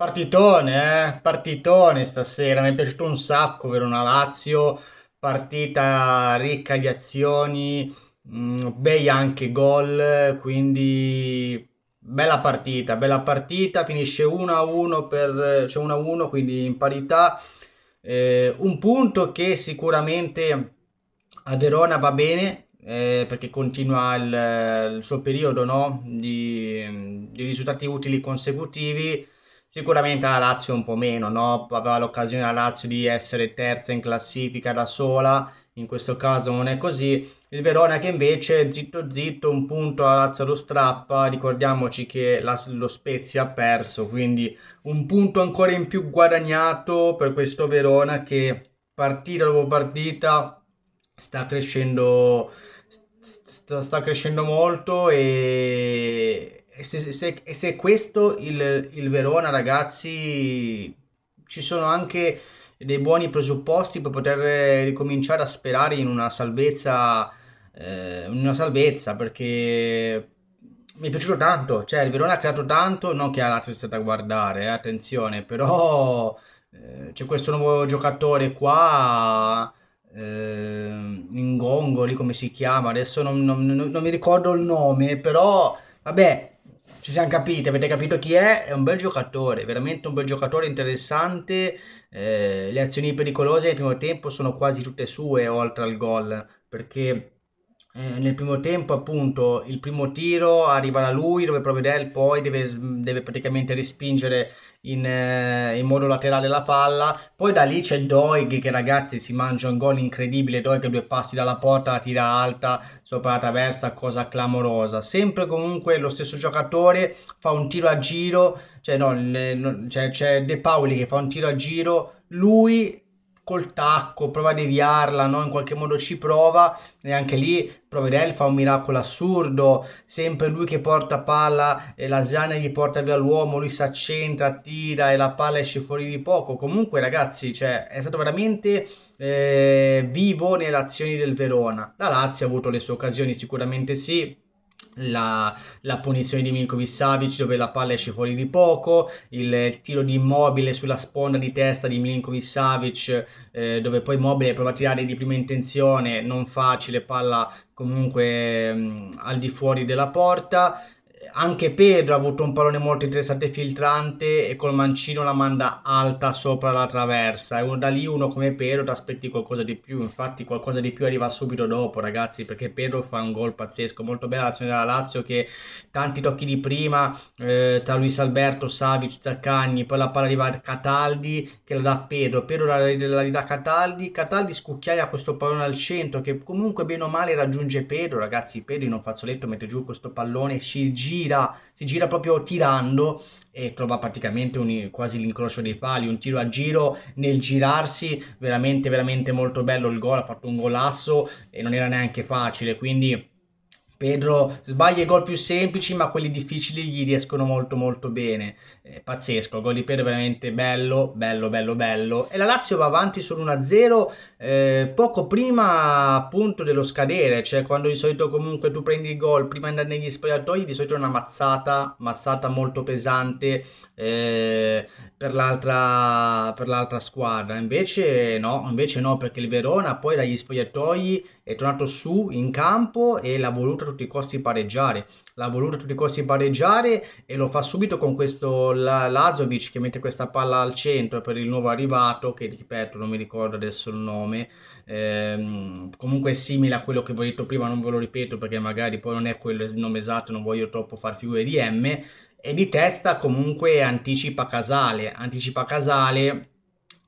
Partitone, eh? Partitone stasera, mi è piaciuto un sacco Verona Lazio, partita ricca di azioni, mh, mm, bei anche gol, quindi bella partita, bella partita, finisce 1-1 per cioè 1-1, quindi in parità. Eh, un punto che sicuramente a Verona va bene eh, perché continua il, il suo periodo no? di, di risultati utili consecutivi Sicuramente la Lazio un po' meno, no? aveva l'occasione la Lazio di essere terza in classifica da sola, in questo caso non è così. Il Verona che invece zitto zitto un punto alla Lazio lo strappa, ricordiamoci che la, lo Spezia ha perso, quindi un punto ancora in più guadagnato per questo Verona che partita dopo partita sta crescendo, sta, sta crescendo molto e e se, se, se questo il, il Verona, ragazzi, ci sono anche dei buoni presupposti per poter ricominciare a sperare in una salvezza, eh, una salvezza perché mi è piaciuto tanto, cioè il Verona ha creato tanto, non che la Lazio sia da guardare, eh, attenzione, però eh, c'è questo nuovo giocatore qua, eh, gongoli come si chiama, adesso non, non, non, non mi ricordo il nome, però vabbè, ci siamo capiti, avete capito chi è? È un bel giocatore, veramente un bel giocatore interessante. Eh, le azioni pericolose nel primo tempo sono quasi tutte sue, oltre al gol, perché eh, nel primo tempo appunto il primo tiro arriva da lui dove Provedel poi deve, deve praticamente respingere in, eh, in, modo laterale la palla poi da lì c'è Doig che ragazzi si mangia un gol incredibile Doig due passi dalla porta la tira alta sopra la traversa cosa clamorosa sempre comunque lo stesso giocatore fa un tiro a giro cioè no, le, no c'è, cioè, c'è De Paoli che fa un tiro a giro lui col tacco, prova a deviarla, no? in qualche modo ci prova e anche lì Provedel fa un miracolo assurdo, sempre lui che porta palla e la Zana gli porta via l'uomo, lui si accentra, tira e la palla esce fuori di poco. Comunque ragazzi, cioè, è stato veramente eh, vivo nelle azioni del Verona. La Lazio ha avuto le sue occasioni sicuramente sì, la, la, punizione di Milinkovic Savic dove la palla esce fuori di poco, il tiro di Immobile sulla sponda di testa di Milinkovic Savic eh, dove poi Immobile prova a tirare di prima intenzione, non facile, palla comunque mh, mm, al di fuori della porta anche Pedro ha avuto un pallone molto interessante filtrante e col mancino la manda alta sopra la traversa e da lì uno come Pedro ti aspetti qualcosa di più infatti qualcosa di più arriva subito dopo ragazzi perché Pedro fa un gol pazzesco molto bella l'azione della Lazio che tanti tocchi di prima eh, tra Luis Alberto, Savic, Zaccagni poi la palla arriva a Cataldi che la dà a Pedro Pedro la, la ridà a Cataldi Cataldi scucchiaia questo pallone al centro che comunque bene o male raggiunge Pedro ragazzi Pedro in un fazzoletto mette giù questo pallone si gira gira, si gira proprio tirando e trova praticamente un, quasi l'incrocio dei pali, un tiro a giro nel girarsi, veramente veramente molto bello il gol, ha fatto un golasso e non era neanche facile, quindi Pedro sbaglia i gol più semplici, ma quelli difficili gli riescono molto molto bene. Eh, pazzesco, il gol di Pedro veramente bello, bello, bello, bello. E la Lazio va avanti sull'1-0 eh, poco prima appunto dello scadere, cioè quando di solito comunque tu prendi il gol prima di andare negli spogliatoi, di solito è una mazzata, mazzata molto pesante eh, per, l'altra, per l'altra squadra. Invece no, invece no, perché il Verona poi dagli spogliatoi è tornato su in campo e l'ha voluto tutti i costi pareggiare, l'ha voluto a tutti i costi pareggiare e lo fa subito con questo Lazovic che mette questa palla al centro per il nuovo arrivato, che ripeto non mi ricordo adesso il nome, ehm, comunque è simile a quello che vi ho detto prima, non ve lo ripeto perché magari poi non è quello il nome esatto, non voglio troppo far figure di M, e di testa comunque anticipa Casale, anticipa Casale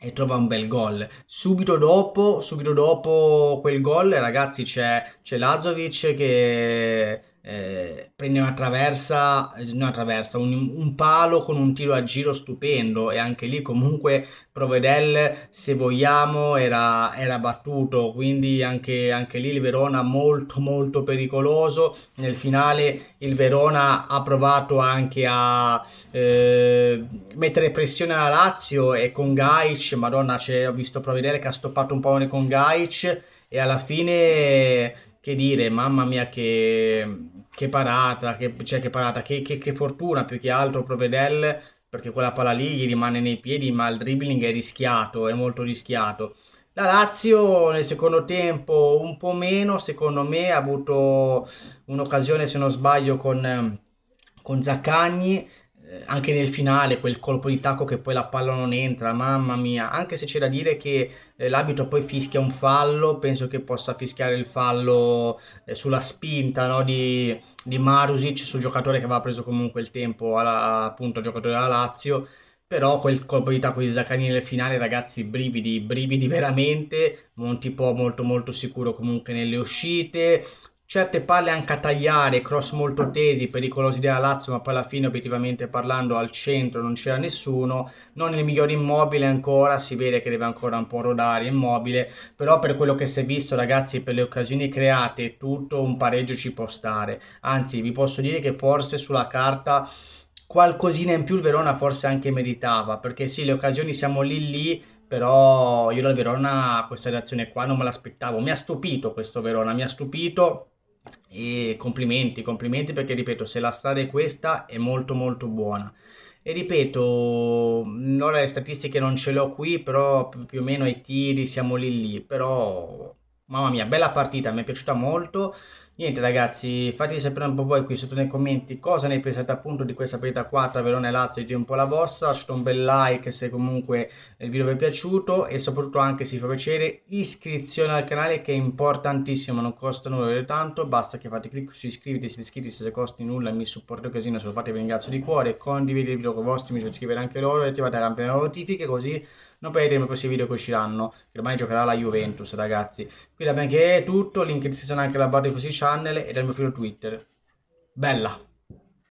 e trova un bel gol. Subito dopo, subito dopo quel gol, ragazzi, c'è, c'è Lazovic che eh, prende una traversa, eh, una traversa un, un, palo con un tiro a giro stupendo e anche lì comunque Provedel se vogliamo era, era battuto quindi anche, anche, lì il Verona molto molto pericoloso nel finale il Verona ha provato anche a eh, mettere pressione alla Lazio e con Gaic, madonna ho visto Provedel che ha stoppato un po' con Gaic e alla fine che dire, mamma mia che, che parata, che, cioè che parata, che, che, che fortuna più che altro Provedel perché quella palla lì gli rimane nei piedi ma il dribbling è rischiato, è molto rischiato. La Lazio nel secondo tempo un po' meno, secondo me ha avuto un'occasione se non sbaglio con, con Zaccagni, eh, anche nel finale quel colpo di tacco che poi la palla non entra, mamma mia, anche se c'è da dire che eh, l'abito poi fischia un fallo, penso che possa fischiare il fallo eh, sulla spinta no, di, di, Marusic sul giocatore che aveva preso comunque il tempo alla, appunto al giocatore della Lazio, però quel colpo di tacco di Zaccanini nel finale ragazzi brividi, brividi veramente, Monti può molto molto sicuro comunque nelle uscite, certe palle anche a tagliare, cross molto tesi, pericolosi della Lazio, ma poi alla fine obiettivamente parlando al centro non c'era nessuno, non il miglior immobile ancora, si vede che deve ancora un po' rodare immobile, però per quello che si è visto ragazzi, per le occasioni create, tutto un pareggio ci può stare, anzi vi posso dire che forse sulla carta qualcosina in più il Verona forse anche meritava, perché sì le occasioni siamo lì lì, però io dal Verona questa reazione qua non me l'aspettavo, mi ha stupito questo Verona, mi ha stupito, e complimenti, complimenti perché ripeto, se la strada è questa è molto molto buona. E ripeto, ora le statistiche non ce le ho qui, però più o meno ai tiri siamo lì lì, però mamma mia, bella partita, mi è piaciuta molto niente ragazzi fateci sapere un po' voi qui sotto nei commenti cosa ne pensate appunto di questa partita 4 Verona Lazio e un po' la vostra lasciate un bel like se comunque il video vi è piaciuto e soprattutto anche se vi fa piacere iscrizione al canale che è importantissimo non costa nulla tanto basta che fate clic su iscriviti se iscritti se costi nulla mi supporto casino se lo fate vi ringrazio di cuore condividete il video con i vostri amici iscrivere anche loro e attivate la campanella notifiche così non perdete i prossimi video che usciranno che domani giocherà la Juventus ragazzi qui da che è tutto link in descrizione anche alla barra di così Channel e nel mio filo Twitter. Bella!